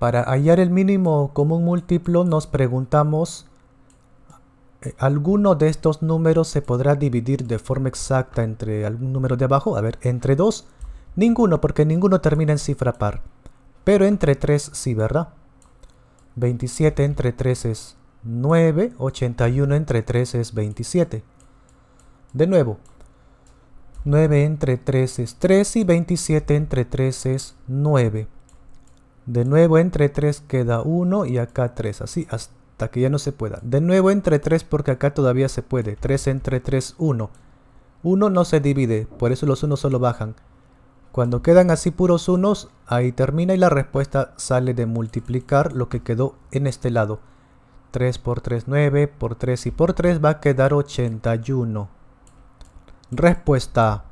Para hallar el mínimo común múltiplo nos preguntamos eh, ¿Alguno de estos números se podrá dividir de forma exacta entre algún número de abajo? A ver, entre 2, ninguno, porque ninguno termina en cifra par. Pero entre 3 sí, ¿verdad? 27 entre 3 es 9, 81 entre 3 es 27. De nuevo, 9 entre 3 es 3 y 27 entre 3 es 9. De nuevo entre 3 queda 1 y acá 3, así hasta que ya no se pueda. De nuevo entre 3 porque acá todavía se puede. 3 entre 3, 1. 1 no se divide, por eso los 1 solo bajan. Cuando quedan así puros unos, ahí termina y la respuesta sale de multiplicar lo que quedó en este lado. 3 por 3, 9, por 3 y por 3 va a quedar 81. Respuesta